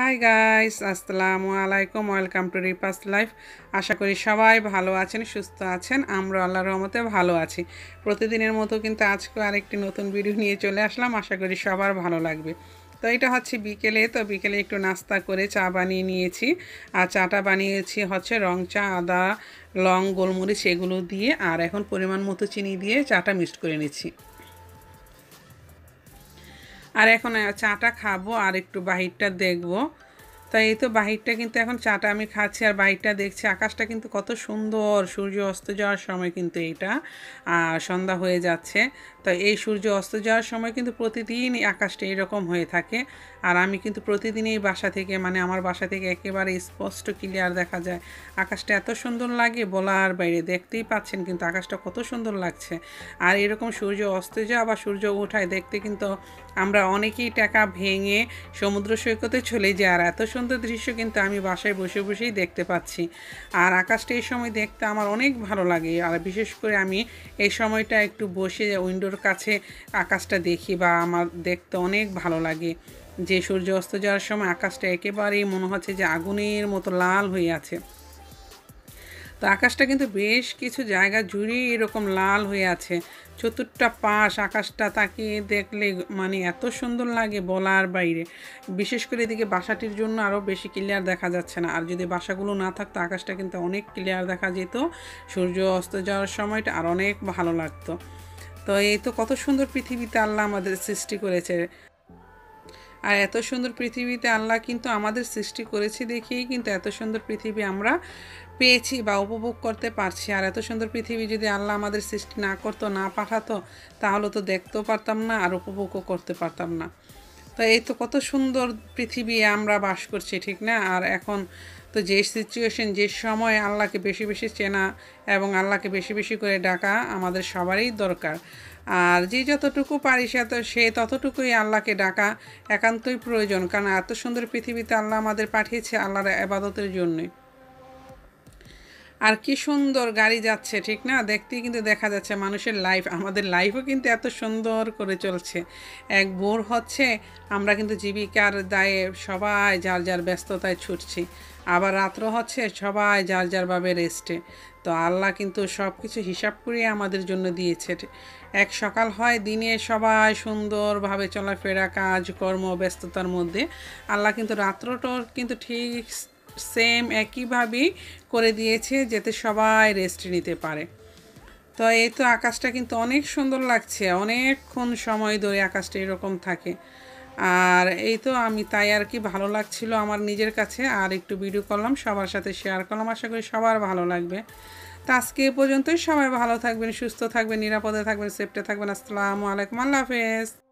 high guys আসসালামু আলাইকুম welcome to Ripa's life আশা করি সবাই ভালো আছেন সুস্থ আছেন আমরা আল্লাহর রহমতে ভালো আছি প্রতিদিনের মতো কিন্তু আজকে আরেকটি নতুন ভিডিও নিয়ে চলে আসলাম আশা করি সবার ভালো লাগবে তো এটা হচ্ছে বিকেলে তো বিকেলে একটু নাস্তা করে চা বানিয়ে নিয়েছি আর চাটা বানিয়েছি হচ্ছে রং চা আদা লং গোলমরিচ এগুলো দিয়ে আর এখন পরিমাণ মতো চিনি দিয়ে চাটা মিক্সড করে নিচ্ছি আর এখন চাটা খাবো আর একটু বাহিরটা দেখবো তাই এই তো বাহিরটা কিন্তু এখন চাটা আমি খাচ্ছি আর বাহিরটা দেখছি আকাশটা কিন্তু কত সুন্দর সূর্য অস্ত যাওয়ার সময় কিন্তু এইটা সন্ধ্যা হয়ে যাচ্ছে তো এই সূর্য অস্ত যাওয়ার সময় কিন্তু প্রতিদিন আকাশটা এরকম হয়ে থাকে আর আমি কিন্তু প্রতিদিন এই বাসা থেকে মানে আমার বাসা থেকে একেবারে স্পষ্ট ক্লিয়ার দেখা যায় আকাশটা এত সুন্দর লাগে বলার বাইরে দেখতেই পাচ্ছেন কিন্তু আকাশটা কত সুন্দর লাগছে আর এরকম সূর্য অস্ত যাওয়া বা সূর্য ওঠায় দেখতে কিন্তু আমরা অনেকেই টাকা ভেঙে সমুদ্র সৈকতে চলে যায় আর এত সুন্দর দৃশ্য কিন্তু আমি বাসায় বসে বসেই দেখতে পাচ্ছি আর আকাশটা এই সময় দেখতে আমার অনেক ভালো লাগে আর বিশেষ করে আমি এই সময়টা একটু বসে উইন্ডোর কাছে আকাশটা দেখি বা আমার দেখতে অনেক ভালো লাগে যে সূর্য অস্ত যাওয়ার সময় আকাশটা একেবারেই মনে হচ্ছে যে আগুনের মতো লাল হয়ে আছে তো আকাশটা কিন্তু বেশ কিছু জায়গা জুড়ে এরকম লাল হয়ে আছে চতুর্থটা পাশ আকাশটা তাকিয়ে দেখলে মানে এত সুন্দর লাগে বলার বাইরে বিশেষ করে এদিকে বাসাটির জন্য আরও বেশি ক্লিয়ার দেখা যাচ্ছে না আর যদি বাসাগুলো না থাকতো আকাশটা কিন্তু অনেক ক্লিয়ার দেখা যেত সূর্য অস্ত যাওয়ার সময়টা আর অনেক ভালো লাগতো তো এই তো কত সুন্দর পৃথিবীতে আল্লাহ আমাদের সৃষ্টি করেছে আর এত সুন্দর পৃথিবীতে আল্লাহ কিন্তু আমাদের সৃষ্টি করেছে দেখেই কিন্তু এত সুন্দর পৃথিবী আমরা পেয়েছি বা উপভোগ করতে পারছি আর এত সুন্দর পৃথিবী যদি আল্লাহ আমাদের সৃষ্টি না করতো না পাঠাতো তাহলে তো দেখতেও পারতাম না আর উপভোগও করতে পারতাম না তো এই তো কত সুন্দর পৃথিবী আমরা বাস করছি ঠিক না আর এখন তো যে সিচুয়েশন যে সময় আল্লাহকে বেশি বেশি চেনা এবং আল্লাহকে বেশি বেশি করে ডাকা আমাদের সবারই দরকার আর যে যতটুকু পারি সে সে ততটুকুই আল্লাহকে ডাকা একান্তই প্রয়োজন কারণ এত সুন্দর পৃথিবীতে আল্লাহ আমাদের পাঠিয়েছে আল্লাহর আবাদতের জন্যে আর কি সুন্দর গাড়ি যাচ্ছে ঠিক না দেখতেই কিন্তু দেখা যাচ্ছে মানুষের লাইফ আমাদের লাইফও কিন্তু এত সুন্দর করে চলছে এক বোর হচ্ছে আমরা কিন্তু জীবিকার দায়ে সবাই যার যার ব্যস্ততায় ছুটছি আবার রাত্র হচ্ছে সবাই যার যার ভাবে রেস্টে তো আল্লাহ কিন্তু সব কিছু হিসাব করে আমাদের জন্য দিয়েছে এক সকাল হয় দিনে সবাই সুন্দরভাবে চলাফেরা কাজকর্ম ব্যস্ততার মধ্যে আল্লাহ কিন্তু রাত্রটাও কিন্তু ঠিক সেম একইভাবেই করে দিয়েছে যাতে সবাই রেস্ট নিতে পারে তো এই তো আকাশটা কিন্তু অনেক সুন্দর লাগছে অনেকক্ষণ সময় ধরে আকাশটা এরকম থাকে আর এই তো আমি তাই আর কি ভালো লাগছিল আমার নিজের কাছে আর একটু ভিডিও করলাম সবার সাথে শেয়ার করলাম আশা করি সবার ভালো লাগবে তো আজকে এ পর্যন্তই সবাই ভালো থাকবেন সুস্থ থাকবেন নিরাপদে থাকবেন সেফটে থাকবেন আসসালামু আলাইকুম আল্লাহ হাফেজ